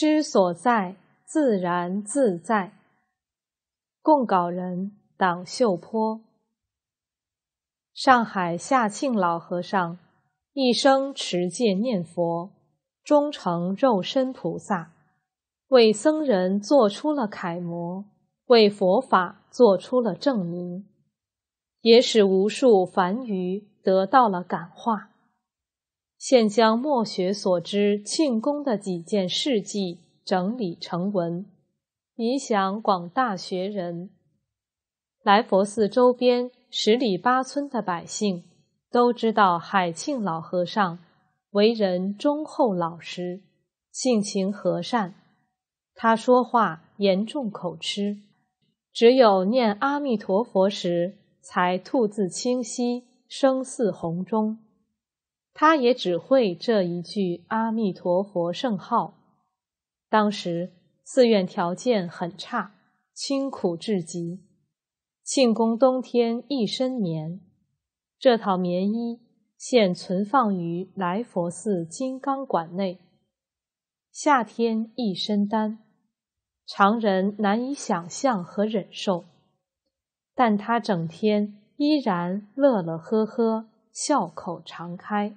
之所在，自然自在。供稿人：党秀坡。上海夏庆老和尚一生持戒念佛，终成肉身菩萨，为僧人做出了楷模，为佛法做出了证明，也使无数凡愚得到了感化。现将墨学所知庆功的几件事迹整理成文，影响广大学人。来佛寺周边十里八村的百姓都知道，海庆老和尚为人忠厚老实，性情和善。他说话严重口吃，只有念阿弥陀佛时才吐字清晰，声似洪钟。他也只会这一句阿弥陀佛圣号。当时寺院条件很差，清苦至极。庆功冬天一身棉，这套棉衣现存放于来佛寺金刚馆内。夏天一身单，常人难以想象和忍受，但他整天依然乐乐呵呵，笑口常开。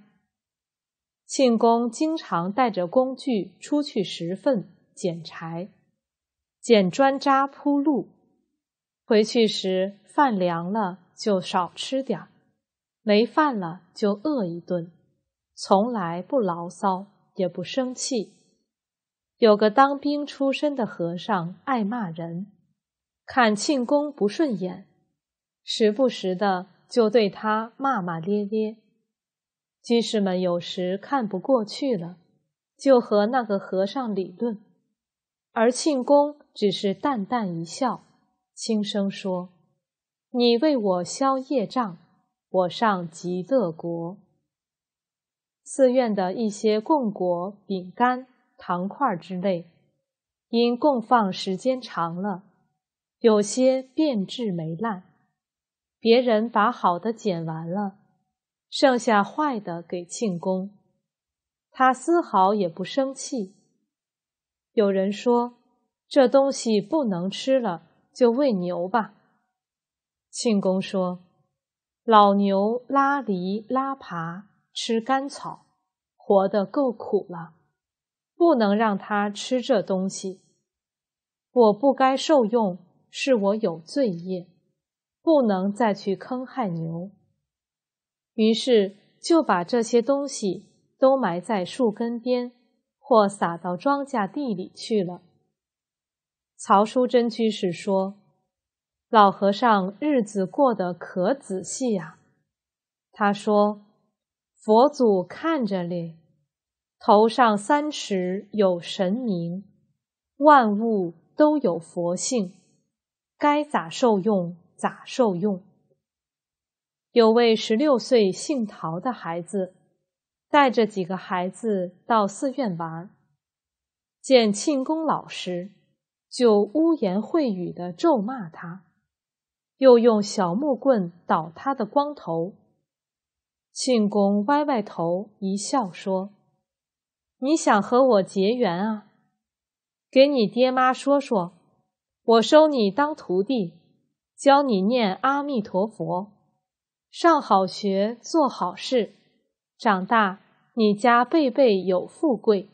庆功经常带着工具出去拾粪、捡柴、捡砖渣铺路。回去时饭凉了就少吃点儿，没饭了就饿一顿，从来不牢骚也不生气。有个当兵出身的和尚爱骂人，看庆功不顺眼，时不时的就对他骂骂咧咧。居士们有时看不过去了，就和那个和尚理论，而庆公只是淡淡一笑，轻声说：“你为我消业障，我上极乐国。”寺院的一些供果、饼干、糖块之类，因供放时间长了，有些变质霉烂，别人把好的捡完了。剩下坏的给庆公，他丝毫也不生气。有人说：“这东西不能吃了，就喂牛吧。”庆公说：“老牛拉犁拉耙，吃干草，活得够苦了，不能让它吃这东西。我不该受用，是我有罪业，不能再去坑害牛。”于是就把这些东西都埋在树根边，或撒到庄稼地里去了。曹淑贞居士说：“老和尚日子过得可仔细呀。”他说：“佛祖看着哩，头上三尺有神明，万物都有佛性，该咋受用咋受用。”有位十六岁姓陶的孩子，带着几个孩子到寺院玩，见庆功老师，就污言秽语的咒骂他，又用小木棍捣他的光头。庆功歪歪头一笑说：“你想和我结缘啊？给你爹妈说说，我收你当徒弟，教你念阿弥陀佛。”上好学，做好事，长大你家辈辈有富贵。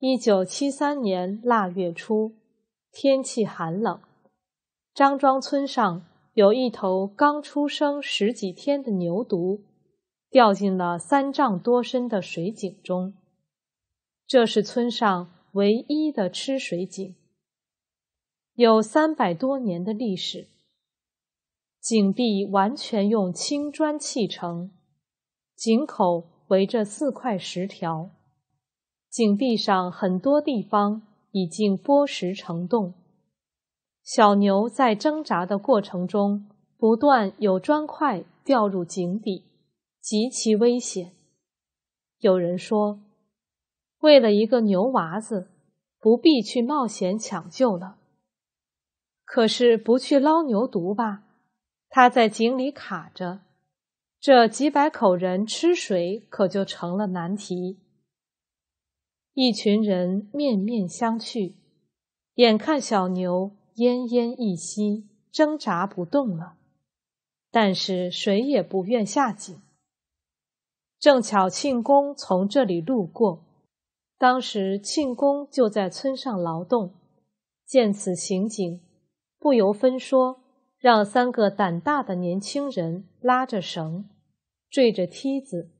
一九七三年腊月初，天气寒冷，张庄村上有一头刚出生十几天的牛犊，掉进了三丈多深的水井中。这是村上唯一的吃水井，有三百多年的历史。井壁完全用青砖砌成，井口围着四块石条，井壁上很多地方已经剥石成洞。小牛在挣扎的过程中，不断有砖块掉入井底，极其危险。有人说，为了一个牛娃子，不必去冒险抢救了。可是不去捞牛犊吧？他在井里卡着，这几百口人吃水可就成了难题。一群人面面相觑，眼看小牛奄奄一息，挣扎不动了，但是谁也不愿下井。正巧庆功从这里路过，当时庆功就在村上劳动，见此情景，不由分说。让三个胆大的年轻人拉着绳，坠着梯子，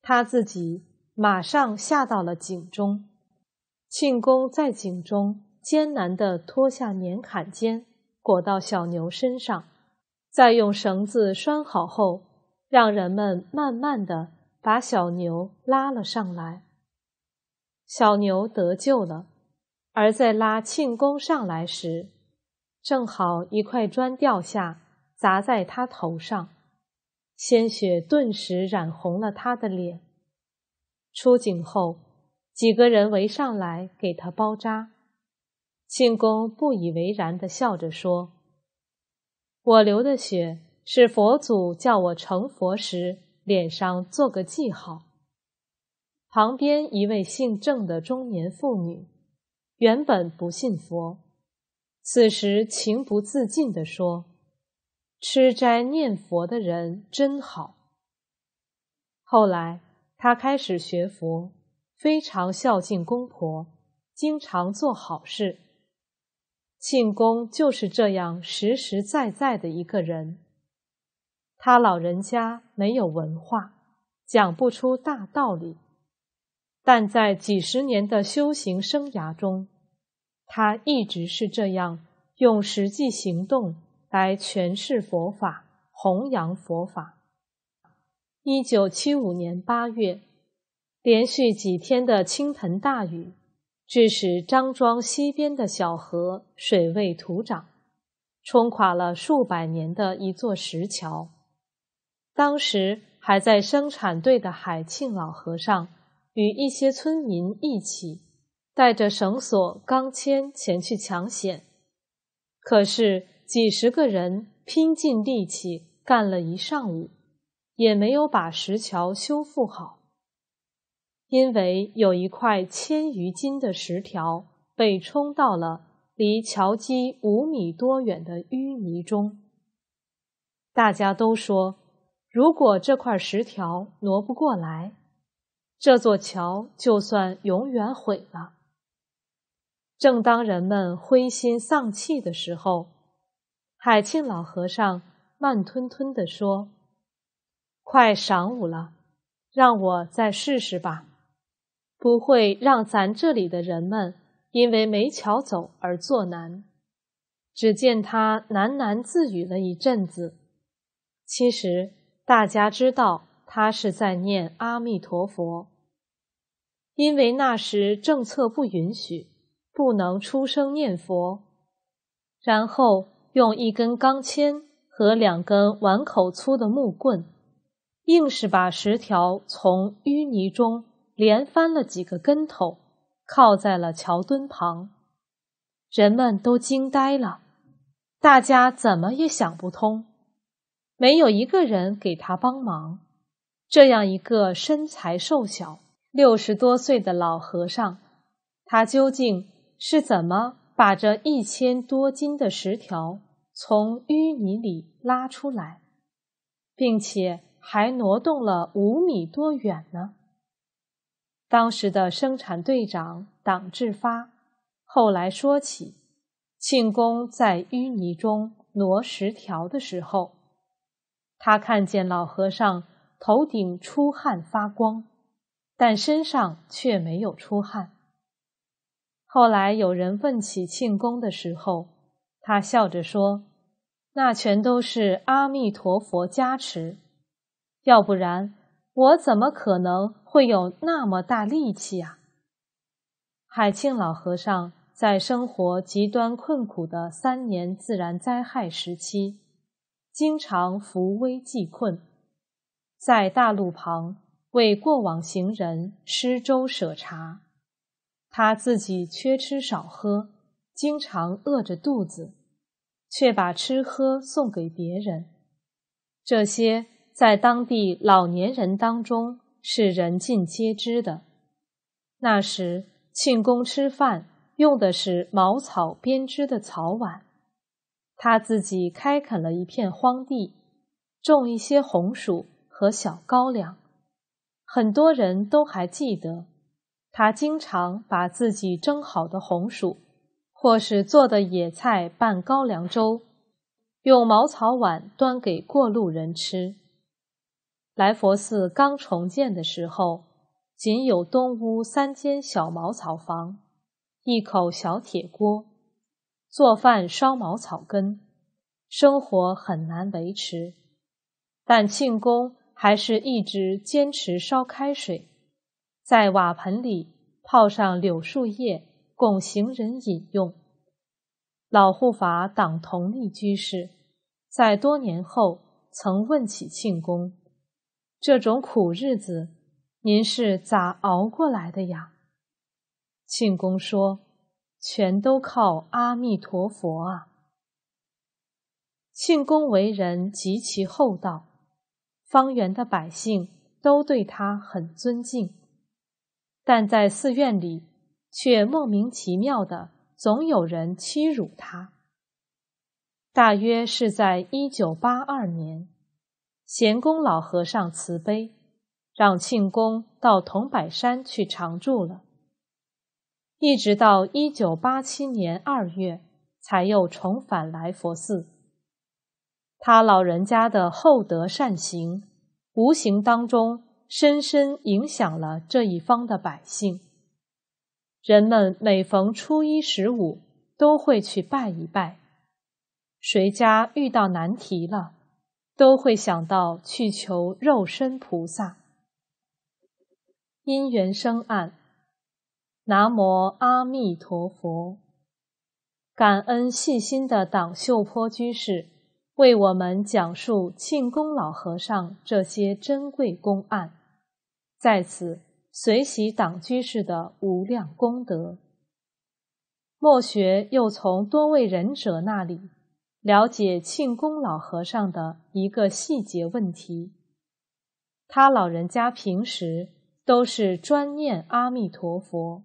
他自己马上下到了井中。庆功在井中艰难地脱下棉坎肩，裹到小牛身上，再用绳子拴好后，让人们慢慢的把小牛拉了上来。小牛得救了，而在拉庆功上来时。正好一块砖掉下，砸在他头上，鲜血顿时染红了他的脸。出警后，几个人围上来给他包扎。庆功不以为然的笑着说：“我流的血是佛祖叫我成佛时脸上做个记号。”旁边一位姓郑的中年妇女，原本不信佛。此时情不自禁地说：“吃斋念佛的人真好。”后来他开始学佛，非常孝敬公婆，经常做好事。庆功就是这样实实在在的一个人。他老人家没有文化，讲不出大道理，但在几十年的修行生涯中。他一直是这样，用实际行动来诠释佛法、弘扬佛法。一九七五年八月，连续几天的倾盆大雨，致使张庄西边的小河水位土涨，冲垮了数百年的一座石桥。当时还在生产队的海庆老和尚与一些村民一起。带着绳索、钢钎前去抢险，可是几十个人拼尽力气干了一上午，也没有把石桥修复好。因为有一块千余斤的石条被冲到了离桥基五米多远的淤泥中，大家都说，如果这块石条挪不过来，这座桥就算永远毁了。正当人们灰心丧气的时候，海庆老和尚慢吞吞地说：“快晌午了，让我再试试吧，不会让咱这里的人们因为没瞧走而作难。”只见他喃喃自语了一阵子。其实大家知道，他是在念阿弥陀佛，因为那时政策不允许。不能出声念佛，然后用一根钢钎和两根碗口粗的木棍，硬是把石条从淤泥中连翻了几个跟头，靠在了桥墩旁。人们都惊呆了，大家怎么也想不通，没有一个人给他帮忙。这样一个身材瘦小、六十多岁的老和尚，他究竟？是怎么把这一千多斤的石条从淤泥里拉出来，并且还挪动了五米多远呢？当时的生产队长党志发后来说起庆功在淤泥中挪石条的时候，他看见老和尚头顶出汗发光，但身上却没有出汗。后来有人问起庆功的时候，他笑着说：“那全都是阿弥陀佛加持，要不然我怎么可能会有那么大力气啊？”海庆老和尚在生活极端困苦的三年自然灾害时期，经常扶危济困，在大路旁为过往行人施粥舍茶。他自己缺吃少喝，经常饿着肚子，却把吃喝送给别人。这些在当地老年人当中是人尽皆知的。那时庆功吃饭用的是茅草编织的草碗，他自己开垦了一片荒地，种一些红薯和小高粱，很多人都还记得。他经常把自己蒸好的红薯，或是做的野菜拌高粱粥，用茅草碗端给过路人吃。来佛寺刚重建的时候，仅有东屋三间小茅草房，一口小铁锅，做饭烧茅草根，生活很难维持。但庆功还是一直坚持烧开水。在瓦盆里泡上柳树叶，供行人饮用。老护法党同力居士，在多年后曾问起庆功：“这种苦日子，您是咋熬过来的呀？”庆公说：“全都靠阿弥陀佛啊！”庆公为人极其厚道，方圆的百姓都对他很尊敬。但在寺院里，却莫名其妙的总有人欺辱他。大约是在一九八二年，贤公老和尚慈悲，让庆功到桐柏山去常住了，一直到一九八七年二月，才又重返来佛寺。他老人家的厚德善行，无形当中。深深影响了这一方的百姓，人们每逢初一、十五都会去拜一拜。谁家遇到难题了，都会想到去求肉身菩萨。因缘生案，南无阿弥陀佛，感恩细心的党秀坡居士为我们讲述庆功老和尚这些珍贵公案。在此随喜党居士的无量功德。墨学又从多位仁者那里了解庆功老和尚的一个细节问题：他老人家平时都是专念阿弥陀佛，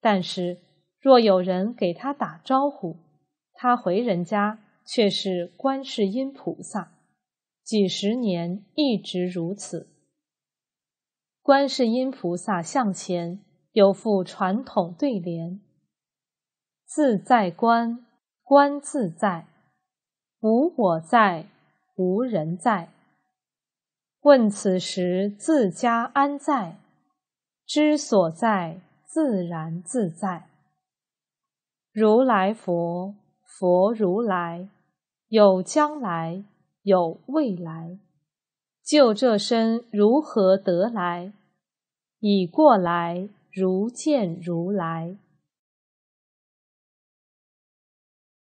但是若有人给他打招呼，他回人家却是观世音菩萨，几十年一直如此。观世音菩萨像前有副传统对联：“自在观，观自在；无我在，无人在。问此时自家安在？知所在，自然自在。如来佛，佛如来；有将来，有未来。就这身如何得来？”已过来，如见如来。